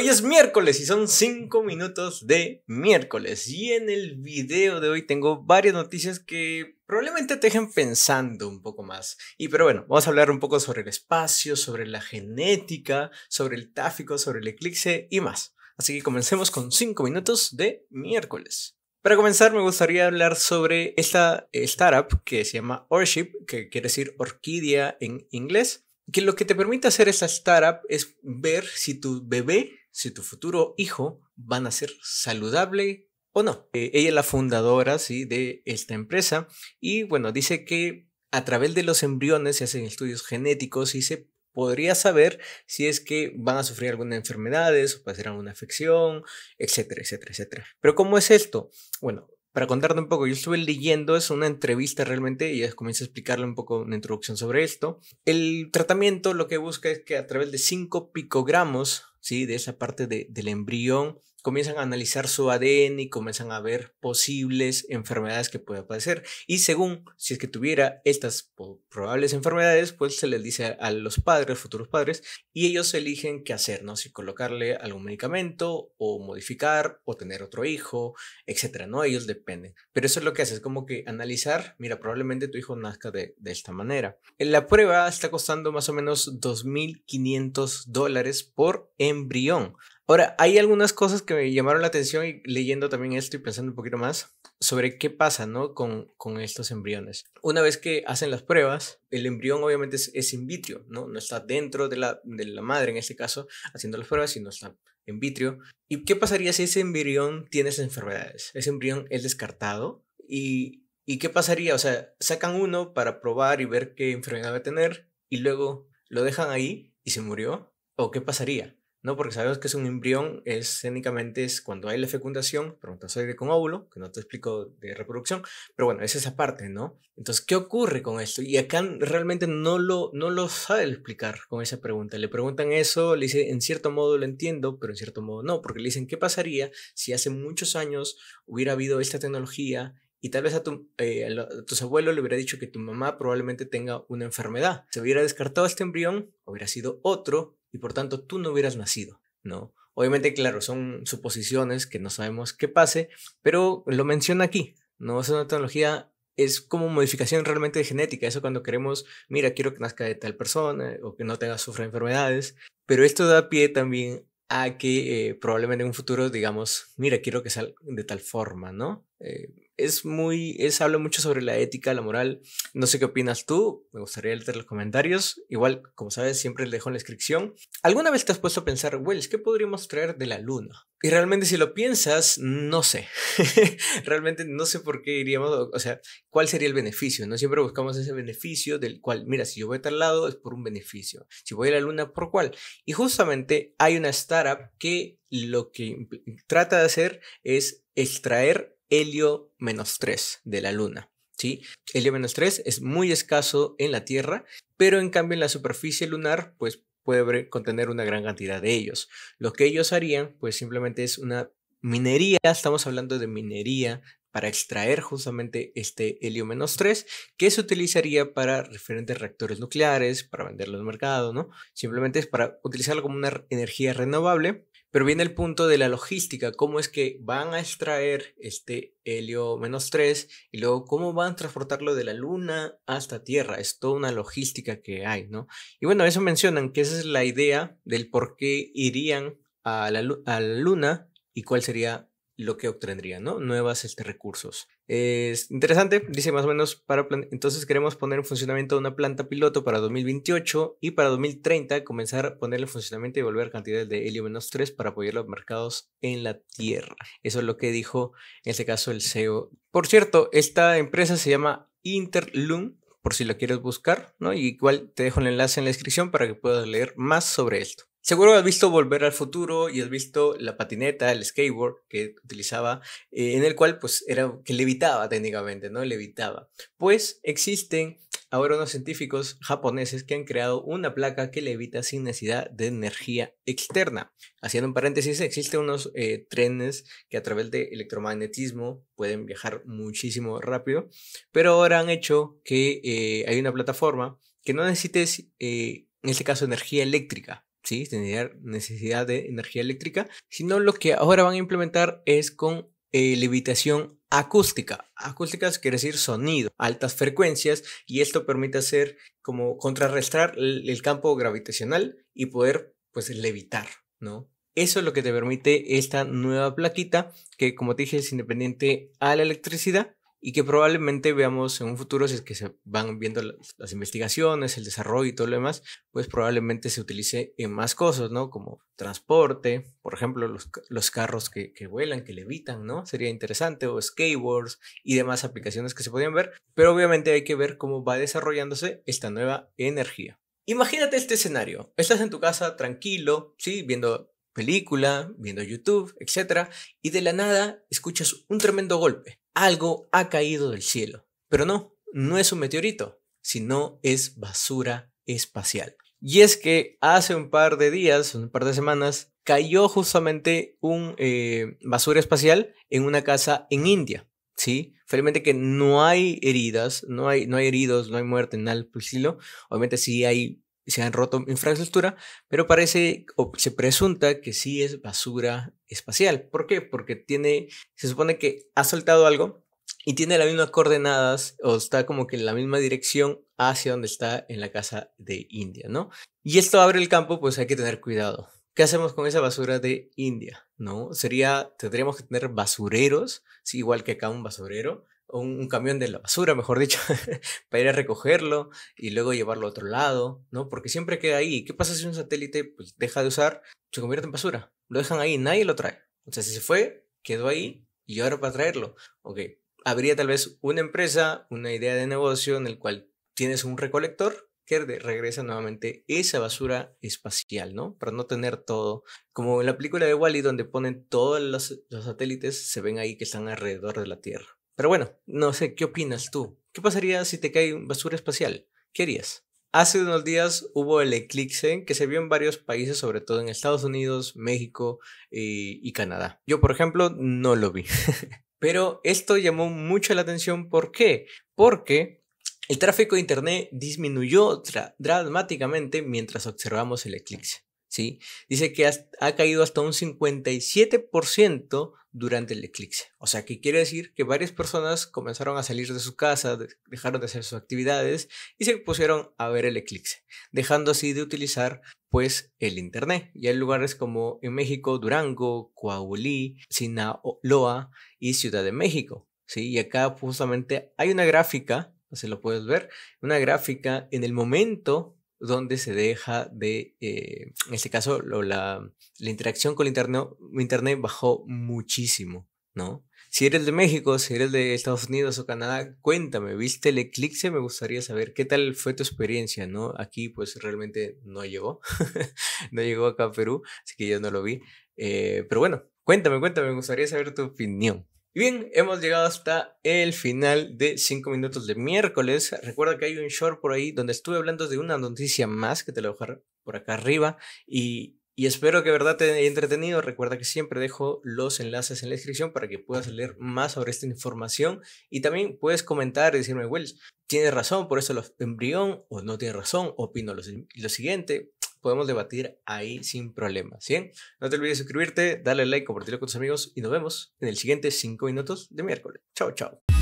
Hoy es miércoles y son 5 minutos de miércoles. Y en el video de hoy tengo varias noticias que probablemente te dejen pensando un poco más. Y pero bueno, vamos a hablar un poco sobre el espacio, sobre la genética, sobre el tráfico, sobre el eclipse y más. Así que comencemos con 5 minutos de miércoles. Para comenzar, me gustaría hablar sobre esta startup que se llama Orship, que quiere decir orquídea en inglés, que lo que te permite hacer esta startup es ver si tu bebé si tu futuro hijo van a ser saludable o no. Eh, ella es la fundadora ¿sí? de esta empresa y bueno, dice que a través de los embriones se hacen estudios genéticos y se podría saber si es que van a sufrir alguna enfermedades o ser alguna afección, etcétera, etcétera, etcétera. Pero ¿cómo es esto? Bueno, para contarte un poco, yo estuve leyendo, es una entrevista realmente, y ya comienzo a explicarle un poco una introducción sobre esto. El tratamiento lo que busca es que a través de 5 picogramos de esa parte del embrión, comienzan a analizar su ADN y comienzan a ver posibles enfermedades que pueda padecer. Y según si es que tuviera estas probables enfermedades, pues se les dice a los padres, futuros padres, y ellos eligen qué hacer, ¿no? Si colocarle algún medicamento o modificar o tener otro hijo, etcétera, ¿no? Ellos dependen. Pero eso es lo que hace, como que analizar, mira, probablemente tu hijo nazca de, de esta manera. La prueba está costando más o menos 2.500 dólares por embrión embrión. Ahora, hay algunas cosas que me llamaron la atención y leyendo también esto y pensando un poquito más sobre qué pasa ¿no? con, con estos embriones. Una vez que hacen las pruebas, el embrión obviamente es, es in vitrio, ¿no? no está dentro de la, de la madre en este caso haciendo las pruebas, sino está en vitrio. ¿Y qué pasaría si ese embrión tiene esas enfermedades? Ese embrión es descartado y, ¿y qué pasaría? O sea, sacan uno para probar y ver qué enfermedad va a tener y luego lo dejan ahí y se murió. ¿O qué pasaría? No, porque sabemos que es un embrión, es técnicamente es cuando hay la fecundación, Pero de con óvulo, que no te explico de reproducción, pero bueno, es esa parte, ¿no? Entonces, ¿qué ocurre con esto? Y acá realmente no lo, no lo sabe explicar con esa pregunta. Le preguntan eso, le dice, en cierto modo lo entiendo, pero en cierto modo no, porque le dicen, ¿qué pasaría si hace muchos años hubiera habido esta tecnología y tal vez a, tu, eh, a, tus abuelos le hubiera dicho que tu mamá probablemente tenga una enfermedad. Se hubiera descartado este embrión, hubiera sido otro y por tanto tú no hubieras nacido, ¿no? Obviamente, claro, son suposiciones que no sabemos qué pase, pero lo menciona aquí, ¿no? Es una tecnología es como modificación realmente genética. Eso cuando queremos, mira, quiero que nazca de tal persona o que no tenga, sufra enfermedades. Pero esto da pie también a que eh, probablemente en un futuro digamos, mira, quiero que salga de tal forma, ¿no? Eh, es muy, es, habla mucho sobre la ética, la moral. No sé qué opinas tú, me gustaría leer los comentarios. Igual, como sabes, siempre les dejo en la descripción. ¿Alguna vez te has puesto a pensar, Wells, qué podríamos traer de la luna? Y realmente si lo piensas, no sé. realmente no sé por qué iríamos, o sea, cuál sería el beneficio. No siempre buscamos ese beneficio del cual, mira, si yo voy a tal lado es por un beneficio. Si voy a la luna, ¿por cuál? Y justamente hay una startup que lo que trata de hacer es extraer helio menos 3 de la Luna. ¿sí? Helio menos 3 es muy escaso en la Tierra, pero en cambio en la superficie lunar, pues puede contener una gran cantidad de ellos. Lo que ellos harían, pues simplemente es una minería, estamos hablando de minería para extraer justamente este helio menos 3 que se utilizaría para diferentes reactores nucleares, para venderlo al mercado, ¿no? Simplemente es para utilizarlo como una energía renovable pero viene el punto de la logística, cómo es que van a extraer este helio menos 3 y luego cómo van a transportarlo de la Luna hasta Tierra. Es toda una logística que hay, ¿no? Y bueno, eso mencionan que esa es la idea del por qué irían a la, a la Luna y cuál sería lo que obtendrían, ¿no? Nuevas este, recursos. Es interesante, dice más o menos, para entonces queremos poner en funcionamiento una planta piloto para 2028 y para 2030 comenzar a ponerle en funcionamiento y volver cantidades de helio-3 para apoyar los mercados en la Tierra. Eso es lo que dijo en este caso el CEO. Por cierto, esta empresa se llama Interlum, por si la quieres buscar, ¿no? Y igual te dejo el enlace en la descripción para que puedas leer más sobre esto. Seguro has visto Volver al Futuro y has visto la patineta, el skateboard que utilizaba, eh, en el cual pues era que levitaba técnicamente, ¿no? Levitaba. Pues existen ahora unos científicos japoneses que han creado una placa que levita sin necesidad de energía externa. Haciendo un paréntesis, existen unos eh, trenes que a través de electromagnetismo pueden viajar muchísimo rápido, pero ahora han hecho que eh, hay una plataforma que no necesites, en este caso, energía eléctrica sí, tendría necesidad de energía eléctrica, sino lo que ahora van a implementar es con eh, levitación acústica. Acústica quiere decir sonido, altas frecuencias, y esto permite hacer como contrarrestar el, el campo gravitacional y poder pues levitar, ¿no? Eso es lo que te permite esta nueva plaquita que, como te dije, es independiente a la electricidad y que probablemente veamos en un futuro, si es que se van viendo las, investigaciones, el desarrollo y todo lo demás, pues probablemente se utilice en más cosas, ¿no? Como transporte, por ejemplo, los, los carros que, que, vuelan, que levitan, ¿no? Sería interesante, o skateboards y demás aplicaciones que se podrían ver, pero obviamente hay que ver cómo va desarrollándose esta nueva energía. Imagínate este escenario, estás en tu casa tranquilo, ¿sí? Viendo película, viendo YouTube, etcétera, y de la nada escuchas un tremendo golpe algo ha caído del cielo. Pero no, no es un meteorito, sino es basura espacial. Y es que hace un par de días, un par de semanas, cayó justamente un eh, basura espacial en una casa en India. ¿sí? Felizmente que no hay heridas, no hay, no hay heridos, no hay muerte, en el estilo. Obviamente sí hay se han roto infraestructura, pero parece o se presunta que sí es basura espacial. ¿Por qué? Porque tiene, se supone que ha soltado algo y tiene las mismas coordenadas o está como que en la misma dirección hacia donde está en la casa de India, ¿no? Y esto abre el campo, pues hay que tener cuidado. ¿Qué hacemos con esa basura de India? ¿No? Sería, tendríamos que tener basureros, sí, igual que acá un basurero, un, camión de la basura, mejor dicho, para ir a recogerlo y luego llevarlo a otro lado, ¿no? Porque siempre queda ahí. ¿Qué pasa si un satélite pues, deja de usar, se convierte en basura? Lo dejan ahí, nadie lo trae. O sea, si se fue, quedó ahí y ahora para traerlo. Ok, habría tal vez una empresa, una idea de negocio en el cual tienes un recolector que regresa nuevamente esa basura espacial, ¿no? Para no tener todo, como en la película de Wally, -E, donde ponen todos los, satélites, se ven ahí que están alrededor de la Tierra. Pero bueno, no sé, ¿qué opinas tú? ¿Qué pasaría si te cae basura espacial? ¿Qué harías? Hace unos días hubo el eclipse que se vio en varios países, sobre todo en Estados Unidos, México eh, y, Canadá. Yo, por ejemplo, no lo vi. Pero esto llamó mucho la atención. ¿Por qué? Porque el tráfico de Internet disminuyó dramáticamente mientras observamos el eclipse. Dice que ha caído hasta un 57% durante el eclipse. O sea, que quiere decir que varias personas comenzaron a salir de su casa, dejaron de hacer sus actividades y se pusieron a ver el eclipse, dejando así de utilizar pues el internet. Y hay lugares como en México, Durango, Coahuilí, Sinaloa y Ciudad de México. ¿sí? Y acá justamente hay una gráfica, se lo puedes ver, una gráfica en el momento donde se deja de, eh, en este caso, la, interacción con el Internet bajó muchísimo, ¿no? Si eres de México, si eres de Estados Unidos o Canadá, cuéntame, ¿viste el eclipse? Me gustaría saber qué tal fue tu experiencia, ¿no? Aquí pues realmente no llegó, no llegó acá a Perú, así que yo no lo vi. Eh, pero bueno, cuéntame, cuéntame, me gustaría saber tu opinión bien, hemos llegado hasta el final de 5 minutos de miércoles. Recuerda que hay un short por ahí donde estuve hablando de una noticia más que te la voy a dejar por acá arriba y, espero que verdad te haya entretenido. Recuerda que siempre dejo los enlaces en la descripción para que puedas leer más sobre esta información y también puedes comentar y decirme, Wells, ¿tienes razón por eso los embrión o no tienes razón? Opino lo siguiente podemos debatir ahí sin problema. ¿sí? No te olvides de suscribirte, darle like, compartirlo con tus amigos y nos vemos en el siguiente 5 minutos de miércoles. Chao, chao.